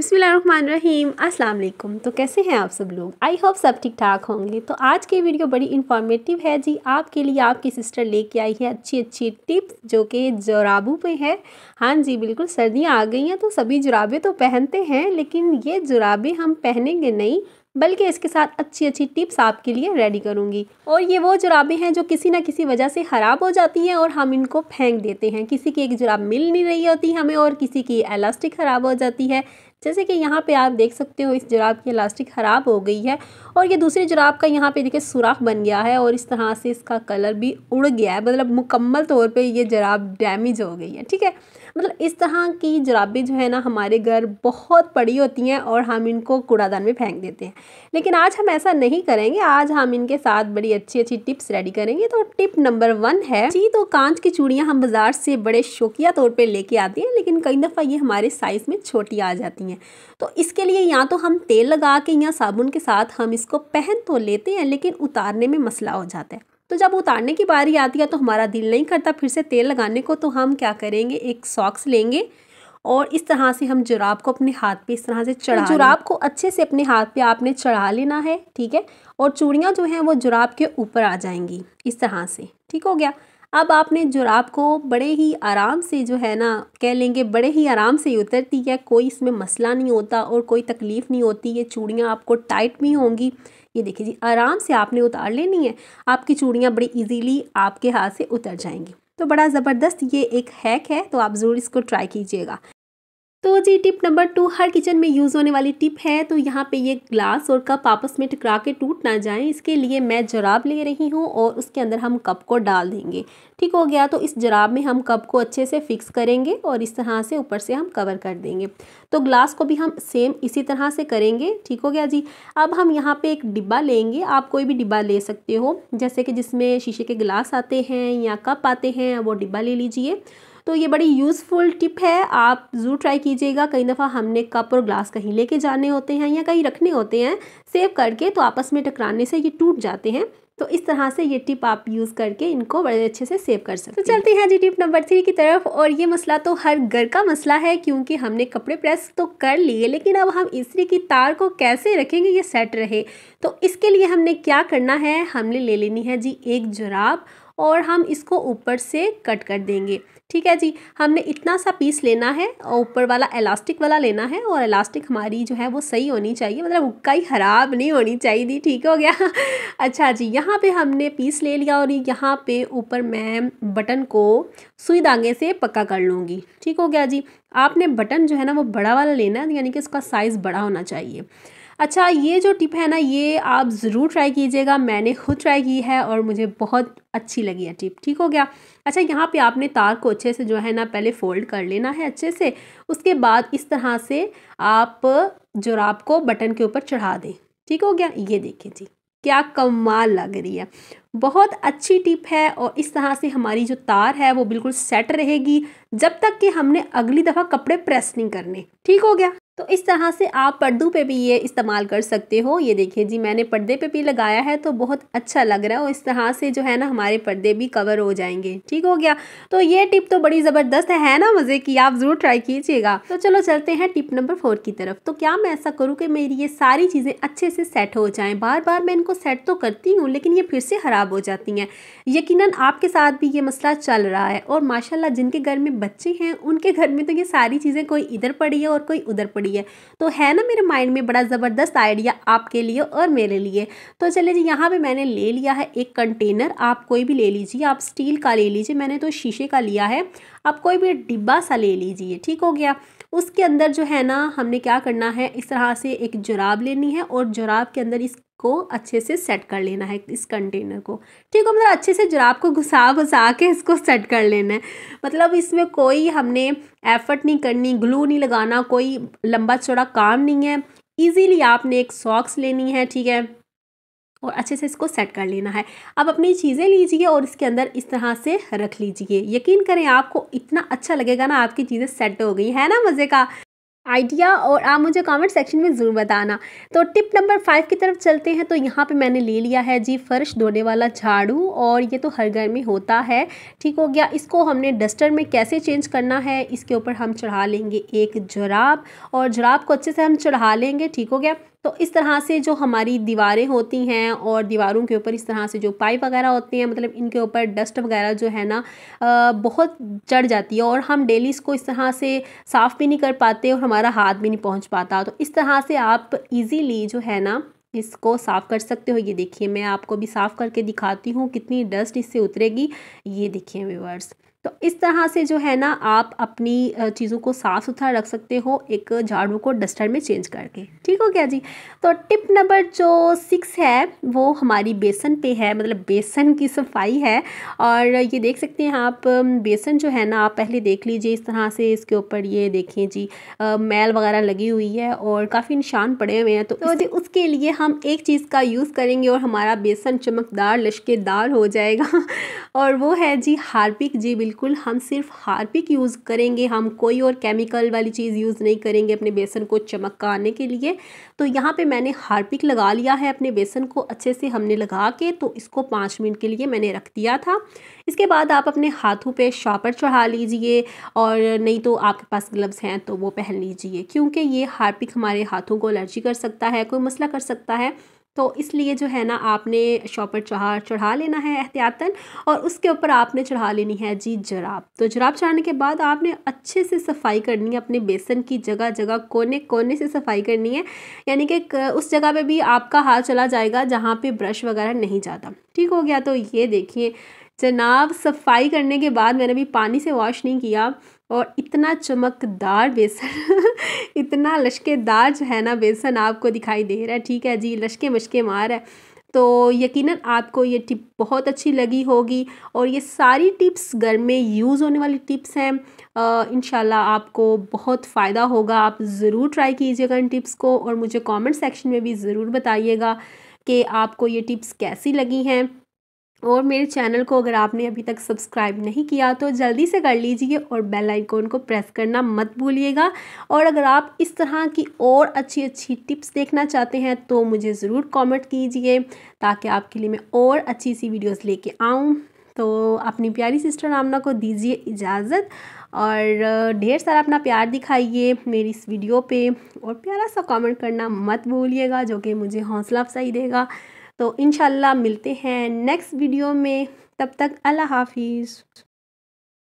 बसमीम अल्लाम तो कैसे हैं आप सब लोग आई होप सब ठीक ठाक होंगे तो आज की वीडियो बड़ी इन्फॉर्मेटिव है जी आपके लिए आपकी सिस्टर लेके आई है अच्छी अच्छी टिप्स जो कि जुराबों पे है हाँ जी बिल्कुल सर्दियाँ आ गई हैं तो सभी जुराबे तो पहनते हैं लेकिन ये जुराबे हम पहनेंगे नहीं बल्कि इसके साथ अच्छी अच्छी टिप्स आपके लिए रेडी करूँगी और ये वो जुराबें हैं जो किसी ना किसी वजह से ख़राब हो जाती हैं और हम इनको फेंक देते हैं किसी की एक जुराब मिल नहीं रही होती हमें और किसी की एलास्टिक ख़राब हो जाती है जैसे कि यहाँ पे आप देख सकते हो इस जुराब की इलास्टिक ख़राब हो गई है और ये दूसरी जुराब का यहाँ पे देखिए सुराख बन गया है और इस तरह से इसका कलर भी उड़ गया है मतलब मुकम्मल तौर पे ये जुराब डैमेज हो गई है ठीक है मतलब इस तरह की जराबें जो है ना हमारे घर बहुत पड़ी होती हैं और हम इनको कूड़ादान में फेंक देते हैं लेकिन आज हम ऐसा नहीं करेंगे आज हम इनके साथ बड़ी अच्छी अच्छी टिप्स रेडी करेंगे तो टिप नंबर वन है जी तो कांच की चूड़ियाँ हम बाज़ार से बड़े शौकिया तौर पर लेके आते हैं लेकिन कई दफ़ा ये हमारे साइज़ में छोटी आ जाती हैं तो इसके लिए या तो हम तेल लगा के या साबुन के साथ हम इसको पहन तो लेते हैं लेकिन उतारने में मसला हो जाता है तो जब उतारने की बारी आती है तो हमारा दिल नहीं करता फिर से तेल लगाने को तो हम क्या करेंगे एक सॉक्स लेंगे और इस तरह से हम जुराब को अपने हाथ पे इस तरह से तो चढ़ा जुराब को अच्छे से अपने हाथ पे आपने चढ़ा लेना है ठीक है और चूड़ियाँ जो हैं वो जुराब के ऊपर आ जाएंगी इस तरह से ठीक हो गया अब आपने जुराब को बड़े ही आराम से जो है ना कह लेंगे बड़े ही आराम से उतरती है कोई इसमें मसला नहीं होता और कोई तकलीफ़ नहीं होती ये चूड़ियाँ आपको टाइट भी होंगी ये देखिए जी आराम से आपने उतार लेनी है आपकी चूड़ियाँ बड़ी ईजीली आपके हाथ से उतर जाएंगी तो बड़ा ज़बरदस्त ये एक हैक है तो आप ज़रूर इसको ट्राई कीजिएगा तो जी टिप नंबर टू हर किचन में यूज़ होने वाली टिप है तो यहाँ पे ये ग्लास और कप आपस में टकरा के टूट ना जाएं इसके लिए मैं जराब ले रही हूँ और उसके अंदर हम कप को डाल देंगे ठीक हो गया तो इस जराब में हम कप को अच्छे से फिक्स करेंगे और इस तरह से ऊपर से हम कवर कर देंगे तो ग्लास को भी हम सेम इसी तरह से करेंगे ठीक हो गया जी अब हम यहाँ पर एक डिब्बा लेंगे आप कोई भी डिब्बा ले सकते हो जैसे कि जिसमें शीशे के गिलास आते हैं या कप आते हैं वो डिब्बा ले लीजिए तो ये बड़ी यूज़फुल टिप है आप ज़रूर ट्राई कीजिएगा कई दफ़ा हमने कप और ग्लास कहीं लेके जाने होते हैं या कहीं रखने होते हैं सेव करके तो आपस में टकराने से ये टूट जाते हैं तो इस तरह से ये टिप आप यूज़ करके इनको बड़े अच्छे से सेव कर सकते तो हैं तो चलते हैं जी टिप नंबर थ्री की तरफ और ये मसला तो हर घर का मसला है क्योंकि हमने कपड़े प्रेस तो कर लिए लेकिन अब हम इसी की तार को कैसे रखेंगे ये सेट रहे तो इसके लिए हमने क्या करना है हमने ले लेनी है जी एक जुराब और हम इसको ऊपर से कट कर देंगे ठीक है जी हमने इतना सा पीस लेना है और ऊपर वाला इलास्टिक वाला लेना है और इलास्टिक हमारी जो है वो सही होनी चाहिए मतलब उक्का ही ख़राब नहीं होनी चाहिए थी ठीक हो गया अच्छा जी यहाँ पे हमने पीस ले लिया और यहाँ पे ऊपर मैं बटन को सुई धागे से पक्का कर लूँगी ठीक हो गया जी आपने बटन जो है ना वो बड़ा वाला लेना है यानी कि उसका साइज़ बड़ा होना चाहिए अच्छा ये जो टिप है ना ये आप ज़रूर ट्राई कीजिएगा मैंने खुद ट्राई की है और मुझे बहुत अच्छी लगी है टिप ठीक हो गया अच्छा यहाँ पे आपने तार को अच्छे से जो है ना पहले फ़ोल्ड कर लेना है अच्छे से उसके बाद इस तरह से आप जुराब को बटन के ऊपर चढ़ा दें ठीक हो गया ये देखें जी क्या कमाल लग रही है बहुत अच्छी टिप है और इस तरह से हमारी जो तार है वो बिल्कुल सेट रहेगी जब तक कि हमने अगली दफ़ा कपड़े प्रेस नहीं करने ठीक हो गया तो इस तरह से आप पर्दों पे भी ये इस्तेमाल कर सकते हो ये देखिए जी मैंने पर्दे पे भी लगाया है तो बहुत अच्छा लग रहा है और इस तरह से जो है ना हमारे पर्दे भी कवर हो जाएंगे ठीक हो गया तो ये टिप तो बड़ी ज़बरदस्त है, है ना मज़े की आप ज़रूर ट्राई कीजिएगा तो चलो चलते हैं टिप नंबर फोर की तरफ तो क्या मैं ऐसा करूँ कि मेरी ये सारी चीज़ें अच्छे से सेट हो जाएँ बार बार मैं इनको सेट तो करती हूँ लेकिन ये फिर से ख़राब हो जाती हैं यकीन आपके साथ भी ये मसला चल रहा है और माशाला जिनके घर में बच्चे हैं उनके घर में तो ये सारी चीज़ें कोई इधर पड़ी है और कोई उधर पड़ी रही है तो है ना मेरे माइंड में बड़ा ज़बरदस्त आइडिया आपके लिए और मेरे लिए तो चले जी यहाँ पर मैंने ले लिया है एक कंटेनर आप कोई भी ले लीजिए आप स्टील का ले लीजिए मैंने तो शीशे का लिया है आप कोई भी डिब्बा सा ले लीजिए ठीक हो गया उसके अंदर जो है ना हमने क्या करना है इस तरह से एक जुराब लेनी है और जुराब के अंदर इस को अच्छे से सेट कर लेना है इस कंटेनर को ठीक है मतलब अच्छे से जुराब को घुसा घुसा के इसको सेट कर लेना है मतलब इसमें कोई हमने एफर्ट नहीं करनी ग्लू नहीं लगाना कोई लंबा चौड़ा काम नहीं है ईजीली आपने एक सॉक्स लेनी है ठीक है और अच्छे से इसको सेट कर लेना है अब अपनी चीज़ें लीजिए और इसके अंदर इस तरह से रख लीजिए यकीन करें आपको इतना अच्छा लगेगा ना आपकी चीज़ें सेट हो गई है ना मज़े का आइडिया और आप मुझे कमेंट सेक्शन में ज़रूर बताना तो टिप नंबर फाइव की तरफ चलते हैं तो यहाँ पे मैंने ले लिया है जी फर्श धोने वाला झाड़ू और ये तो हर घर में होता है ठीक हो गया इसको हमने डस्टर में कैसे चेंज करना है इसके ऊपर हम चढ़ा लेंगे एक जराब और जराब को अच्छे से हम चढ़ा लेंगे ठीक हो गया तो इस तरह से जो हमारी दीवारें होती हैं और दीवारों के ऊपर इस तरह से जो पाइप वगैरह होते हैं मतलब इनके ऊपर डस्ट वगैरह जो है ना बहुत चढ़ जाती है और हम डेली इसको इस तरह से साफ़ भी नहीं कर पाते और हमारा हाथ भी नहीं पहुँच पाता तो इस तरह से आप इजीली जो है ना इसको साफ़ कर सकते हो ये देखिए मैं आपको भी साफ़ करके दिखाती हूँ कितनी डस्ट इससे उतरेगी ये देखिए व्यूवर्स तो इस तरह से जो है ना आप अपनी चीज़ों को साफ़ सुथरा रख सकते हो एक झाड़ू को डस्टर में चेंज करके ठीक हो गया जी तो टिप नंबर जो सिक्स है वो हमारी बेसन पे है मतलब बेसन की सफाई है और ये देख सकते हैं आप बेसन जो है ना आप पहले देख लीजिए इस तरह से इसके ऊपर ये देखें जी आ, मैल वगैरह लगी हुई है और काफ़ी निशान पड़े हुए हैं तो, तो जी उसके लिए हम एक चीज़ का यूज़ करेंगे और हमारा बेसन चमकदार लश्केदार हो जाएगा और वो है जी हार्पिक जी बिल्कुल बिल्कुल हम सिर्फ हार्पिक यूज़ करेंगे हम कोई और केमिकल वाली चीज़ यूज़ नहीं करेंगे अपने बेसन को चमक आने के लिए तो यहाँ पे मैंने हार्पिक लगा लिया है अपने बेसन को अच्छे से हमने लगा के तो इसको पाँच मिनट के लिए मैंने रख दिया था इसके बाद आप अपने हाथों पे शॉपर चढ़ा लीजिए और नहीं तो आपके पास ग्लव्स हैं तो वो पहन लीजिए क्योंकि ये हार्पिक हमारे हाथों को एलर्जी कर सकता है कोई मसला कर सकता है तो इसलिए जो है ना आपने शॉपर चढ़ा चढ़ा लेना है एहतियातन और उसके ऊपर आपने चढ़ा लेनी है जी जराब तो जराब चढ़ाने के बाद आपने अच्छे से सफाई करनी है अपने बेसन की जगह जगह कोने कोने से सफाई करनी है यानी कि उस जगह पे भी आपका हाथ चला जाएगा जहाँ पे ब्रश वगैरह नहीं जाता ठीक हो गया तो ये देखिए जनाब सफाई करने के बाद मैंने भी पानी से वॉश नहीं किया और इतना चमकदार बेसन इतना लश्केदार जो है ना बेसन आपको दिखाई दे रहा है ठीक है जी लश्के मशके मार है तो यकीनन आपको ये टिप बहुत अच्छी लगी होगी और ये सारी टिप्स घर में यूज़ होने वाली टिप्स हैं इन आपको बहुत फ़ायदा होगा आप ज़रूर ट्राई कीजिएगा इन टिप्स को और मुझे कमेंट सेक्शन में भी ज़रूर बताइएगा कि आपको ये टिप्स कैसी लगी हैं और मेरे चैनल को अगर आपने अभी तक सब्सक्राइब नहीं किया तो जल्दी से कर लीजिए और बेल आइकॉन को प्रेस करना मत भूलिएगा और अगर आप इस तरह की और अच्छी अच्छी टिप्स देखना चाहते हैं तो मुझे ज़रूर कमेंट कीजिए ताकि आपके लिए मैं और अच्छी सी वीडियोस लेके आऊँ तो अपनी प्यारी सिस्टर आमना को दीजिए इजाज़त और ढेर सारा अपना प्यार दिखाइए मेरी इस वीडियो पर और प्यारा सा कॉमेंट करना मत भूलिएगा जो कि मुझे हौसला अफजाई देगा तो इन मिलते हैं नेक्स्ट वीडियो में तब तक अल्लाह हाफिज़